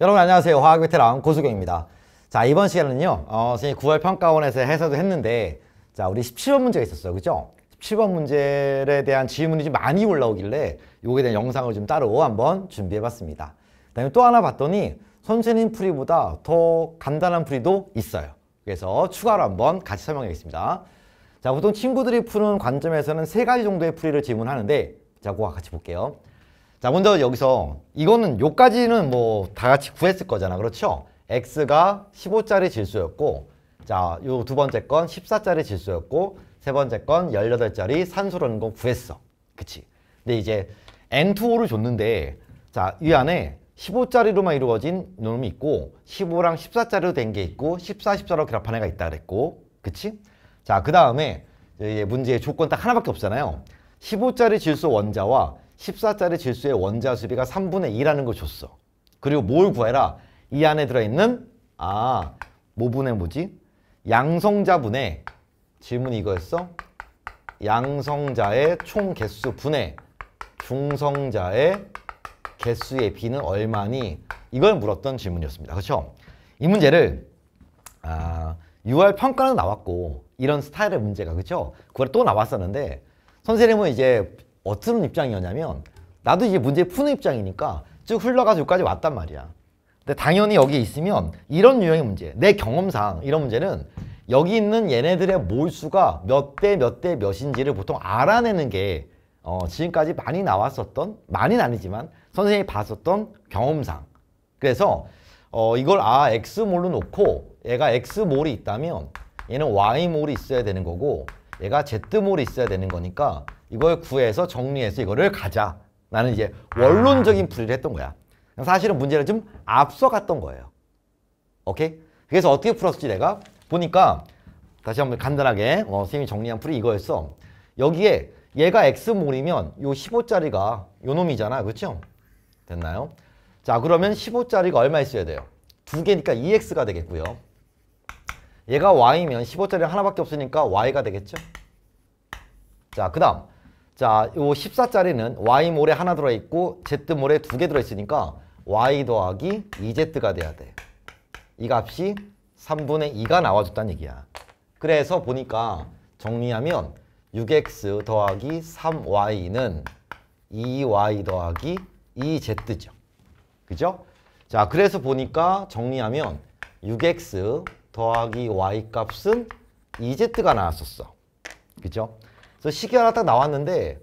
여러분 안녕하세요 화학 베테랑 고수경입니다 자 이번 시간에는요 어, 선생님 9월 평가원에서 해설도 했는데 자 우리 17번 문제가 있었어요 그죠 17번 문제에 대한 질문이 좀 많이 올라오길래 요기에 대한 영상을 좀 따로 한번 준비해 봤습니다 그다음에 또 하나 봤더니 선생님 풀이보다 더 간단한 풀이도 있어요 그래서 추가로 한번 같이 설명하겠습니다 자 보통 친구들이 푸는 관점에서는 세 가지 정도의 풀이를 질문하는데 자 그거 같이 볼게요 자 먼저 여기서 이거는 요까지는 뭐 다 같이 구했을 거잖아 그렇죠? x가 15짜리 질소였고 자 요 두 번째 건 14짜리 질소였고 세 번째 건 18짜리 산소라는 건 구했어 그치? 근데 이제 N2O를 줬는데 자이 안에 15짜리로만 이루어진 놈이 있고 15랑 14짜리로 된 게 있고 14, 14로 결합한 애가 있다 그랬고 그치? 자그 다음에 문제의 조건 딱 하나밖에 없잖아요 15짜리 질소 원자와 14짜리 질수의 원자 수비가 3분의 2라는 걸 줬어. 그리고 뭘 구해라? 이 안에 들어있는 아, 모분의 뭐지? 양성자분의 질문이 이거였어? 양성자의 총 개수 분의 중성자의 개수의 비는 얼마니? 이걸 물었던 질문이었습니다. 그렇죠? 이 문제를 아, 6월 평가는 나왔고 이런 스타일의 문제가 그렇죠? 그걸 또 나왔었는데 선생님은 이제 어떤 입장이었냐면 나도 이제 문제 푸는 입장이니까 쭉 흘러가서 여기까지 왔단 말이야. 근데 당연히 여기 있으면 이런 유형의 문제, 내 경험상 이런 문제는 여기 있는 얘네들의 몰수가 몇 대 몇 대 몇인지를 보통 알아내는 게 어, 지금까지 많이 나왔었던, 많이는 아니지만 선생님이 봤었던 경험상. 그래서 어, 이걸 아 X몰로 놓고 얘가 X몰이 있다면 얘는 Y몰이 있어야 되는 거고 얘가 Z몰이 있어야 되는 거니까 이걸 구해서 정리해서 이거를 가자. 나는 이제 원론적인 아. 풀이를 했던 거야. 사실은 문제를 좀 앞서갔던 거예요. 오케이? 그래서 어떻게 풀었지 내가 보니까 다시 한번 간단하게 어, 선생님이 정리한 풀이 이거였어. 여기에 얘가 x몰이면 요 15짜리가 요 놈이잖아. 그렇죠? 됐나요? 자 그러면 15짜리가 얼마 있어야 돼요? 두 개니까 2x가 되겠고요. 얘가 y면 15짜리 하나밖에 없으니까 y가 되겠죠? 자, 그 다음 자, 요 14짜리는 Y몰에 하나 들어있고 Z몰에 두 개 들어있으니까 Y 더하기 2Z가 돼야 돼. 이 값이 3분의 2가 나와줬다는 얘기야. 그래서 보니까 정리하면 6X 더하기 3Y는 2Y 더하기 2Z죠. 그죠? 자, 그래서 보니까 정리하면 6X 더하기 Y 값은 2Z가 나왔었어. 그죠? 그래서 시계 하나 딱 나왔는데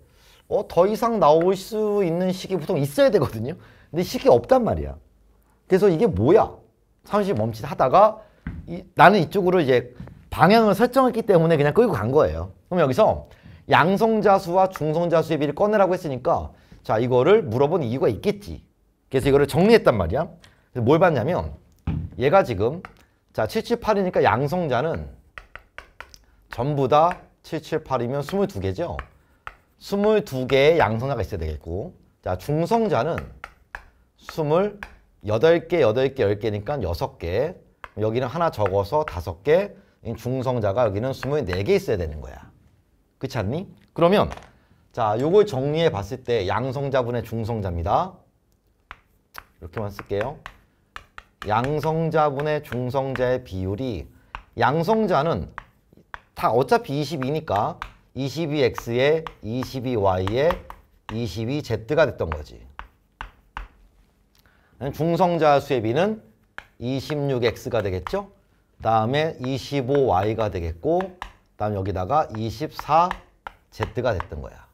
어, 더 이상 나올 수 있는 시계 보통 있어야 되거든요. 근데 시계 없단 말이야. 그래서 이게 뭐야? 30 멈칫하다가 이, 나는 이쪽으로 이제 방향을 설정했기 때문에 그냥 끌고 간 거예요. 그럼 여기서 양성자수와 중성자수의 비를 꺼내라고 했으니까 자 이거를 물어본 이유가 있겠지. 그래서 이거를 정리했단 말이야. 뭘 봤냐면 얘가 지금 자 778이니까 양성자는 전부 다 778이면 22개죠. 22개의 양성자가 있어야 되겠고 자 중성자는 28개, 8개, 10개니까 6개 여기는 하나 적어서 5개 중성자가 여기는 24개 있어야 되는 거야. 그렇지 않니? 그러면 자 요걸 정리해 봤을 때 양성자분의 중성자입니다. 이렇게만 쓸게요. 양성자분의 중성자의 비율이 양성자는 다 어차피 22니까 22x에 22y에 22z가 됐던 거지. 중성자 수의 비는 26x가 되겠죠? 다음에 25y가 되겠고 다음 여기다가 24z가 됐던 거야.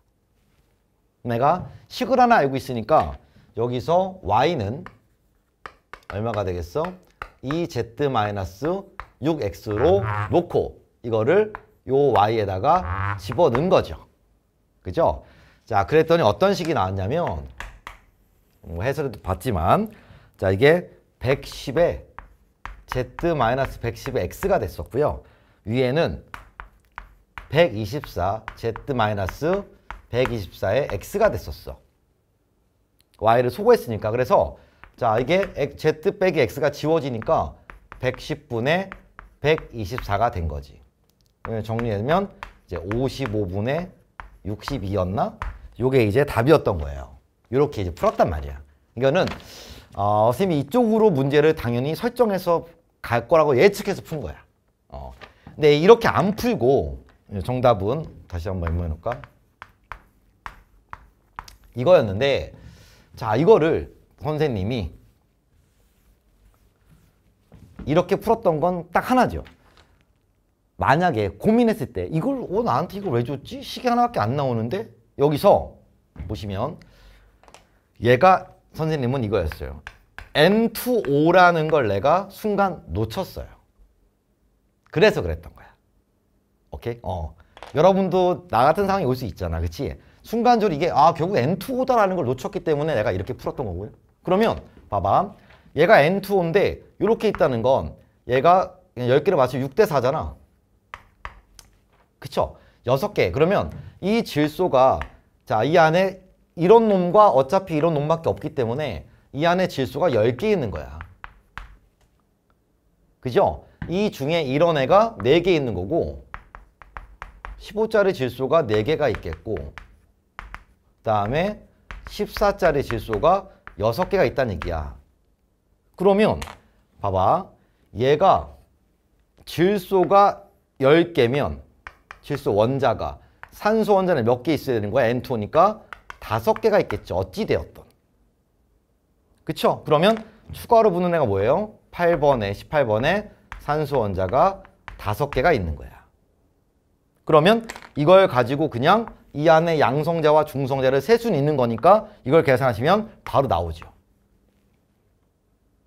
내가 식을 하나 알고 있으니까 여기서 y는 얼마가 되겠어? 2z-6x로 놓고 이거를 요 y에다가 집어넣은 거죠. 그죠? 자, 그랬더니 어떤 식이 나왔냐면 뭐 해설도 봤지만 자, 이게 110에 z 110의 x가 됐었고요. 위에는 124 z 124의 x가 됐었어. y를 소거했으니까 그래서 자 이게 z 빼기 x가 지워지니까 110분의 124가 된 거지. 예, 정리하면 이제 55분의 62였나? 요게 이제 답이었던 거예요. 이렇게 이제 풀었단 말이야. 이거는 어, 선생님이 이쪽으로 문제를 당연히 설정해서 갈 거라고 예측해서 푼 거야. 어. 근데 이렇게 안 풀고 예, 정답은 다시 한번 메모 놓을까? 이거였는데 자 이거를 선생님이 이렇게 풀었던 건 딱 하나죠. 만약에 고민했을 때 이걸 어 나한테 이걸 왜 줬지? 시계 하나밖에 안 나오는데 여기서 보시면 얘가 선생님은 이거였어요. N2O라는 걸 내가 순간 놓쳤어요. 그래서 그랬던 거야. 오케이? 어. 여러분도 나 같은 상황이 올 수 있잖아. 그치? 순간적으로 이게 아 결국 N2O다라는 걸 놓쳤기 때문에 내가 이렇게 풀었던 거고요. 그러면 봐봐. 얘가 N2O인데 이렇게 있다는 건 얘가 그냥 10개를 맞추면 6대 4잖아. 그쵸? 여섯 개. 그러면 이 질소가 자, 이 안에 이런 놈과 어차피 이런 놈밖에 없기 때문에 이 안에 질소가 10개 있는 거야. 그죠? 이 중에 이런 애가 4개 있는 거고 15짜리 질소가 4개가 있겠고 그 다음에 14짜리 질소가 6개가 있다는 얘기야. 그러면 봐봐. 얘가 질소가 10개면 질소 원자가 산소 원자는 몇 개 있어야 되는 거야? N2니까 다섯 개가 있겠죠. 어찌되었던. 그쵸? 그러면 추가로 붙는 애가 뭐예요? 8번에 18번에 산소 원자가 다섯 개가 있는 거야. 그러면 이걸 가지고 그냥 이 안에 양성자와 중성자를 세순 있는 거니까 이걸 계산하시면 바로 나오죠.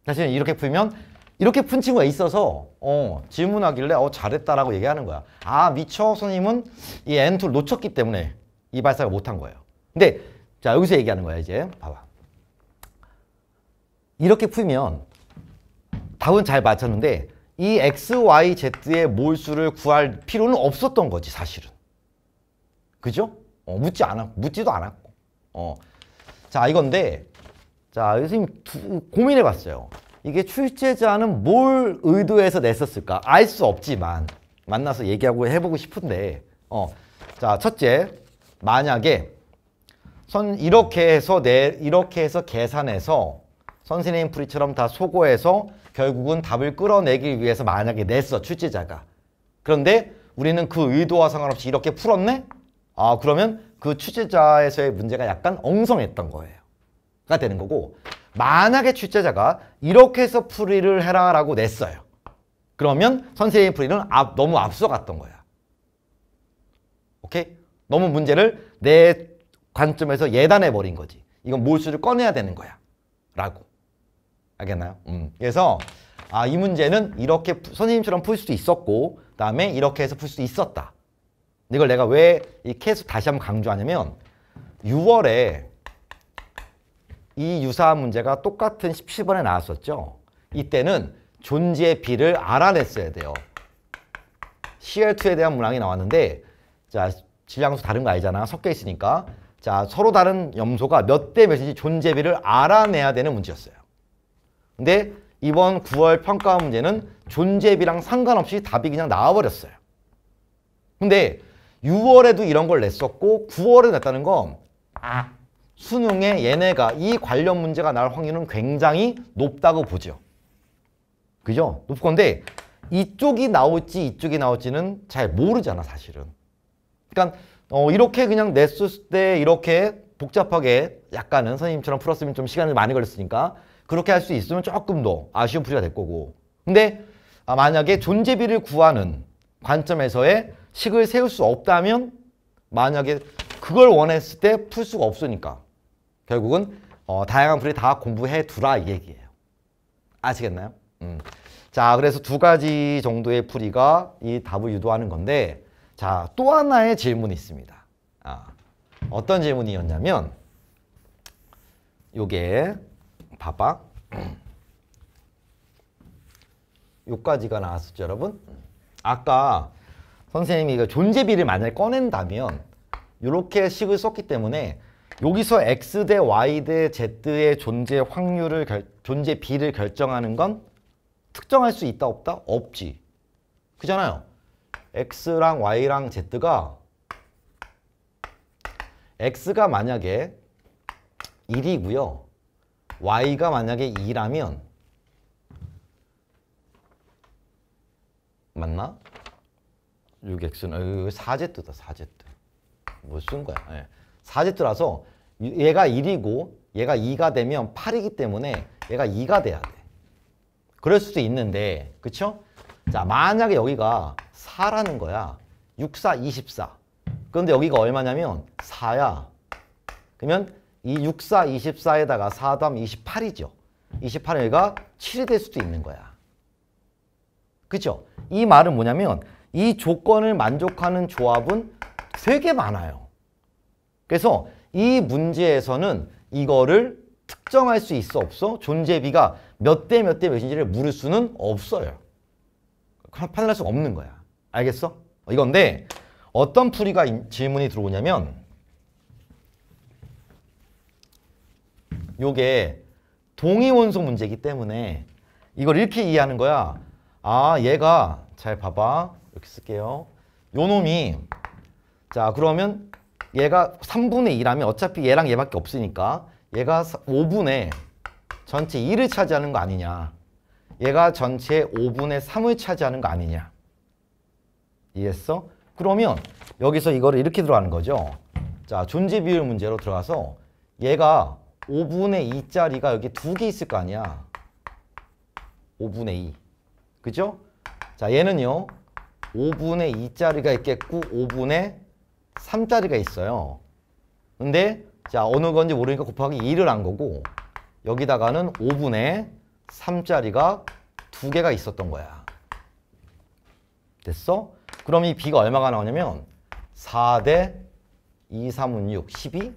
사실 이렇게 풀면 이렇게 푼 친구가 있어서 어, 질문하길래 어, 잘했다라고 얘기하는 거야. 아 미처 선생님은 이 N툴 놓쳤기 때문에 이 발사가 못한 거예요. 근데 자 여기서 얘기하는 거야 이제 봐봐. 이렇게 풀면 답은 잘 맞췄는데 이 x, y, z의 몰수를 구할 필요는 없었던 거지 사실은. 그죠? 어, 묻지 않았, 묻지도 않았고. 어. 자 이건데 자 선생님 두, 고민해봤어요. 이게 출제자는 뭘 의도해서 냈었을까? 알 수 없지만 만나서 얘기하고 해보고 싶은데 어. 자 첫째 만약에 선 이렇게 해서 내 이렇게 해서 계산해서 선생님 풀리처럼다 소거해서 결국은 답을 끌어내기 위해서 만약에 냈어 출제자가 그런데 우리는 그 의도와 상관없이 이렇게 풀었네? 아 그러면 그출제자에서의 문제가 약간 엉성했던 거예요. 가 되는 거고 만약에 출제자가 이렇게 해서 풀이를 해라 라고 냈어요. 그러면 선생님 풀이는 앞, 너무 앞서갔던 거야. 오케이? 너무 문제를 내 관점에서 예단해버린 거지. 이건 몰수를 꺼내야 되는 거야. 라고. 알겠나요? 음. 그래서 아, 이 문제는 이렇게 선생님처럼 풀 수도 있었고 그 다음에 이렇게 해서 풀 수도 있었다. 이걸 내가 왜이 계속 다시 한번 강조하냐면 6월에 이 유사한 문제가 똑같은 17번에 나왔었죠. 이때는 존재 비를 알아냈어야 돼요. CL2에 대한 문항이 나왔는데 자 질량수 다른 거아니잖아 섞여 있으니까. 자 서로 다른 염소가 몇 대 몇인지 존재 비를 알아내야 되는 문제였어요. 근데 이번 9월 평가 문제는 존재비랑 상관없이 답이 그냥 나와버렸어요. 근데 6월에도 이런 걸 냈었고 9월에 냈다는 건 수능에 얘네가 이 관련 문제가 나올 확률은 굉장히 높다고 보죠. 그죠? 높을 건데 이쪽이 나올지 이쪽이 나올지는 잘 모르잖아 사실은. 그러니까 어, 이렇게 그냥 냈을 때 이렇게 복잡하게 약간은 선생님처럼 풀었으면 좀 시간이 많이 걸렸으니까 그렇게 할 수 있으면 조금 더 아쉬운 풀이가 될 거고 근데 아, 만약에 존재비를 구하는 관점에서의 식을 세울 수 없다면 만약에 그걸 원했을 때 풀 수가 없으니까 결국은 어, 다양한 분이 다 공부해 두라 이 얘기예요. 아시겠나요? 음. 자, 그래서 두 가지 정도의 풀이가 이 답을 유도하는 건데 자, 또 하나의 질문이 있습니다. 아, 어떤 질문이었냐면 요게 봐봐. 요까지가 나왔었죠, 여러분? 아까 선생님이 존재비를 만약 꺼낸다면 이렇게 식을 썼기 때문에 여기서 x 대 y 대 z의 존재 확률을 결, 존재 비를 결정하는 건 특정할 수 있다 없다 없지 그잖아요 x랑 y랑 z가 x가 만약에 1이고요 y가 만약에 2라면 맞나? 6x는 4z다 4z 뭐 쓴 거야 네. 4제트라서 얘가 1이고 얘가 2가 되면 8이기 때문에 얘가 2가 돼야 돼. 그럴 수도 있는데 그쵸? 자 만약에 여기가 4라는 거야. 6, 4, 24. 그런데 여기가 얼마냐면 4야. 그러면 이 6, 4, 24에다가 4 더하면 28이죠. 28은 얘가 7이 될 수도 있는 거야. 그쵸이 말은 뭐냐면 이 조건을 만족하는 조합은 되게 많아요. 그래서 이 문제에서는 이거를 특정할 수 있어 없어 존재비가 몇 대 몇 대 몇인지를 물을 수는 없어요. 판단할 수 없는 거야. 알겠어? 이건데 어떤 풀이가 질문이 들어오냐면 요게 동의원소 문제이기 때문에 이걸 이렇게 이해하는 거야. 아 얘가 잘 봐봐 이렇게 쓸게요. 요 놈이 자 그러면 얘가 3분의 2라면 어차피 얘랑 얘밖에 없으니까 얘가 5분의 전체 2를 차지하는 거 아니냐. 얘가 전체 5분의 3을 차지하는 거 아니냐. 이해했어? 그러면 여기서 이거를 이렇게 들어가는 거죠. 자, 존재 비율 문제로 들어가서 얘가 5분의 2짜리가 여기 두 개 있을 거 아니야. 5분의 2. 그죠? 자, 얘는요. 5분의 2짜리가 있겠고 5분의 3짜리가 있어요. 근데 자 어느 건지 모르니까 곱하기 2를 한 거고 여기다가는 5분의 3짜리가 2 개가 있었던 거야. 됐어? 그럼 이 b가 얼마가 나오냐면 4대 2, 3은 6, 12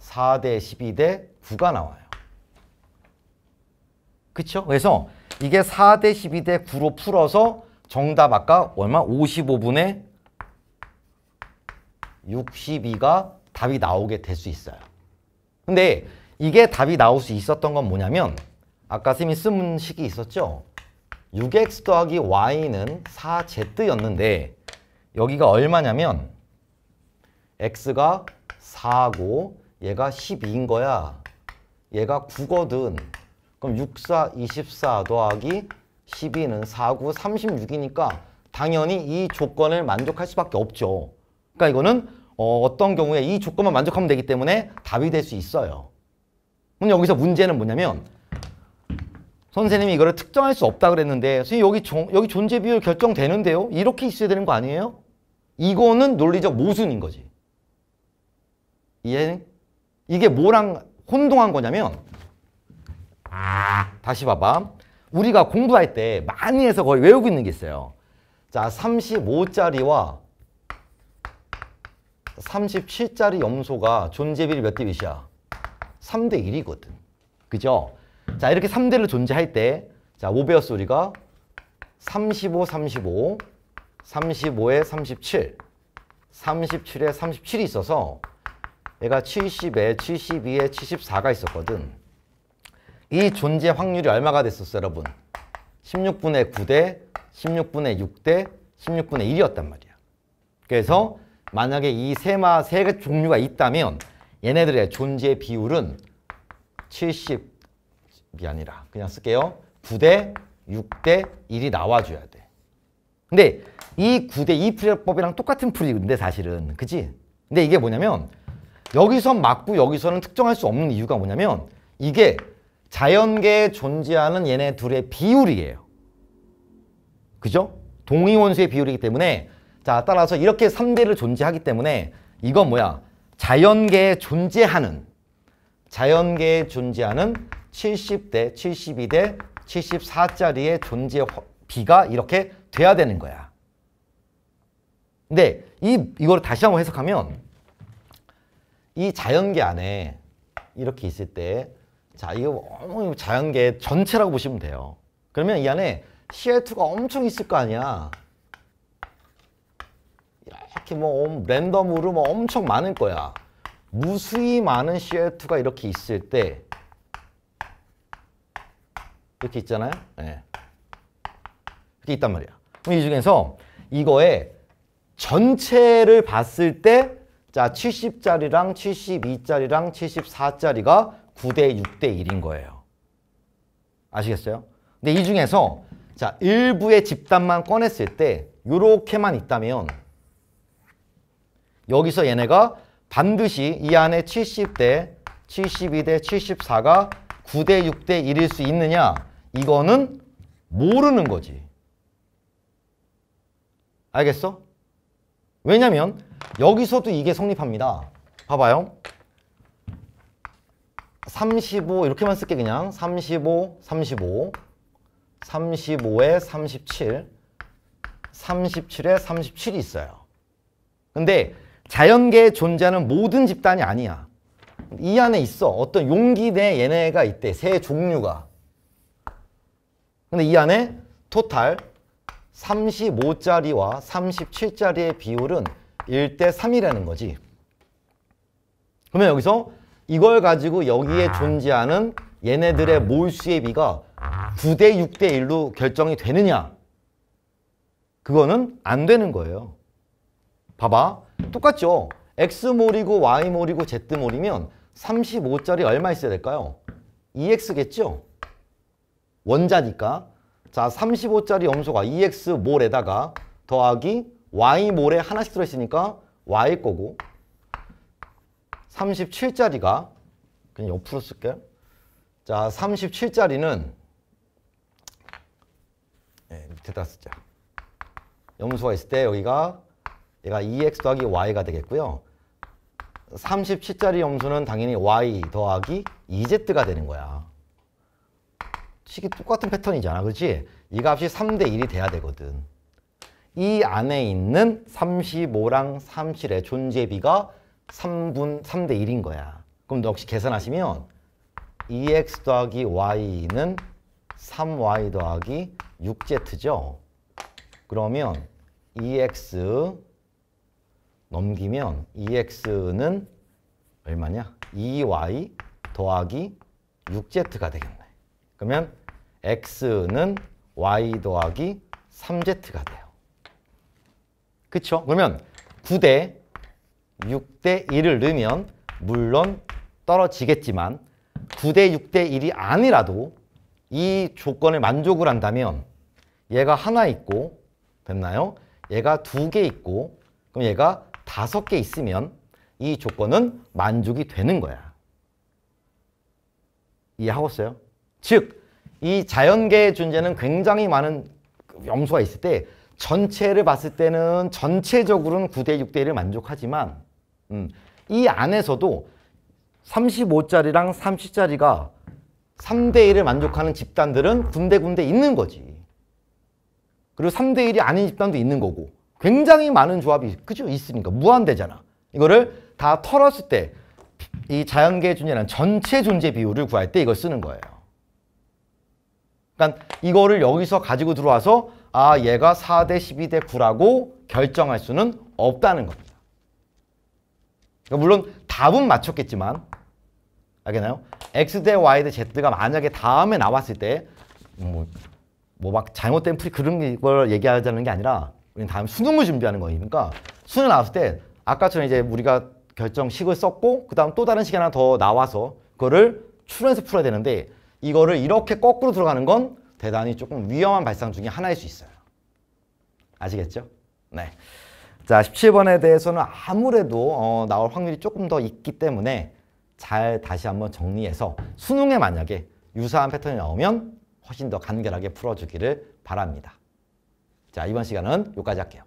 4대 12대 9가 나와요. 그쵸? 그래서 이게 4대 12대 9로 풀어서 정답 아까 얼마? 55분의 62가 답이 나오게 될 수 있어요. 근데 이게 답이 나올 수 있었던 건 뭐냐면 아까 쌤이 쓴 식이 있었죠? 6x 더하기 y는 4z였는데 여기가 얼마냐면 x가 4고 얘가 12인 거야. 얘가 9거든. 그럼 6, 4, 24 더하기 12는 4, 9, 36이니까 당연히 이 조건을 만족할 수밖에 없죠. 그러니까 이거는 어, 떤 경우에 이 조건만 만족하면 되기 때문에 답이 될 수 있어요. 그럼 여기서 문제는 뭐냐면 선생님이 이거를 특정할 수 없다 그랬는데 선생님 여기, 조, 여기 존재 비율 결정되는데요? 이렇게 있어야 되는 거 아니에요? 이거는 논리적 모순인 거지. 이해 이게 뭐랑 혼동한 거냐면 다시 봐봐. 우리가 공부할 때 많이 해서 거의 외우고 있는 게 있어요. 자, 35짜리와 37짜리 염소가 존재 비를몇대 몇이야? 3 대 1이거든. 그죠? 자, 이렇게 3대 1 존재할 때, 자, 모베어스 우리가 35, 35, 35에 37, 37에 37이 있어서 얘가 70에 72에 74가 있었거든. 이 존재 확률이 얼마가 됐었어 여러분? 16분의 9 대 16분의 6 대 16분의 1이었단 말이야. 그래서 만약에 이 세마 세 개 종류가 있다면 얘네들의 존재 비율은 70이 아니라 그냥 쓸게요. 9대 6대 1이 나와줘야 돼. 근데 이 9대 2 풀이법이랑 똑같은 풀이인데 사실은 그치? 근데 이게 뭐냐면 여기서 막부 여기서는 특정할 수 없는 이유가 뭐냐면 이게 자연계에 존재하는 얘네 둘의 비율이에요. 그죠? 동의원수의 비율이기 때문에 자, 따라서 이렇게 3대를 존재하기 때문에 이건 뭐야? 자연계에 존재하는 자연계에 존재하는 70대, 72대, 74짜리의 존재 비가 이렇게 돼야 되는 거야. 근데 이 이걸 다시 한번 해석하면 이 자연계 안에 이렇게 있을 때 자, 이거 자연계 전체라고 보시면 돼요. 그러면 이 안에 CL2가 엄청 있을 거 아니야. 솔히뭐 랜덤으로 뭐 엄청 많을 거야. 무수히 많은 CL2가 이렇게 있을 때 이렇게 있잖아요. 네. 이렇게 있단 말이야. 그럼 이 중에서 이거에 전체를 봤을 때 자, 70짜리랑 72짜리랑 74짜리가 9대 6대 1인 거예요. 아시겠어요? 근데 이 중에서 자 일부의 집단만 꺼냈을 때 요렇게만 있다면 여기서 얘네가 반드시 이 안에 70대, 72대, 74가 9대, 6대 1일 수 있느냐? 이거는 모르는 거지. 알겠어? 왜냐면 여기서도 이게 성립합니다. 봐봐요. 35 이렇게만 쓸게 그냥 35, 35 35에 37 37에 37이 있어요. 근데 자연계에 존재하는 모든 집단이 아니야. 이 안에 있어. 어떤 용기 내 얘네가 있대. 세 종류가. 근데 이 안에 토탈 35짜리와 37짜리의 비율은 1대 3이라는 거지. 그러면 여기서 이걸 가지고 여기에 아. 존재하는 얘네들의 아. 몰수의 비가 9대 6대 1로 결정이 되느냐? 그거는 안 되는 거예요. 봐봐. 똑같죠. X몰이고 Y몰이고 Z몰이면 35짜리 얼마 있어야 될까요? 2X겠죠? 원자니까. 자, 35짜리 염소가 2X몰에다가 더하기 Y몰에 하나씩 들어있으니까 y 거고 37짜리가 그냥 옆으로 쓸게 자, 37짜리는 네, 예, 밑에다 쓰자. 염소가 있을 때 여기가 얘가 2x e 더하기 y가 되겠고요. 37짜리 함수는 당연히 y 더하기 2z가 되는 거야. 식이 똑같은 패턴이잖아, 그렇지? 이 값이 3대 1이 돼야 되거든. 이 안에 있는 35랑 37의 존재비가 3분 3대 1인 거야. 그럼 너혹시 계산하시면 2x e 더하기 y는 3y 더하기 6z죠. 그러면 2x e 넘기면 EX는 얼마냐? EY 더하기 6Z가 되겠네. 그러면 X는 Y 더하기 3Z가 돼요. 그쵸? 그러면 9대 6대 1을 넣으면 물론 떨어지겠지만 9대 6대 1이 아니라도 이 조건을 만족을 한다면 얘가 하나 있고 됐나요? 얘가 두 개 있고 그럼 얘가 다섯 개 있으면 이 조건은 만족이 되는 거야. 이해하겠어요? 즉, 이 자연계의 존재는 굉장히 많은 영수가 있을 때 전체를 봤을 때는 전체적으로는 9대 6대 1을 만족하지만 음, 이 안에서도 35짜리랑 30짜리가 3대 1을 만족하는 집단들은 군데군데 있는 거지. 그리고 3대 1이 아닌 집단도 있는 거고 굉장히 많은 조합이 그죠 있으니까 무한대잖아. 이거를 다 털었을 때 이자연계존재하 전체 존재 비율을 구할 때 이걸 쓰는 거예요. 그러니까 이거를 여기서 가지고 들어와서 아 얘가 4대 12대 9라고 결정할 수는 없다는 겁니다. 그러니까 물론 답은 맞췄겠지만 알겠나요? x 대 y 대 z가 만약에 다음에 나왔을 때 뭐뭐 뭐 잘못된 프리 그런 걸 얘기하자는 게 아니라 우리는 다음 수능을 준비하는 거니까 수능 나왔을 때 아까처럼 이제 우리가 결정식을 썼고 그 다음 또 다른 식이 하나 더 나와서 그거를 출연해서 풀어야 되는데 이거를 이렇게 거꾸로 들어가는 건 대단히 조금 위험한 발상 중에 하나일 수 있어요. 아시겠죠? 네. 자, 17번에 대해서는 아무래도 어, 나올 확률이 조금 더 있기 때문에 잘 다시 한번 정리해서 수능에 만약에 유사한 패턴이 나오면 훨씬 더 간결하게 풀어주기를 바랍니다. 자, 이번 시간은 여기까지 할게요.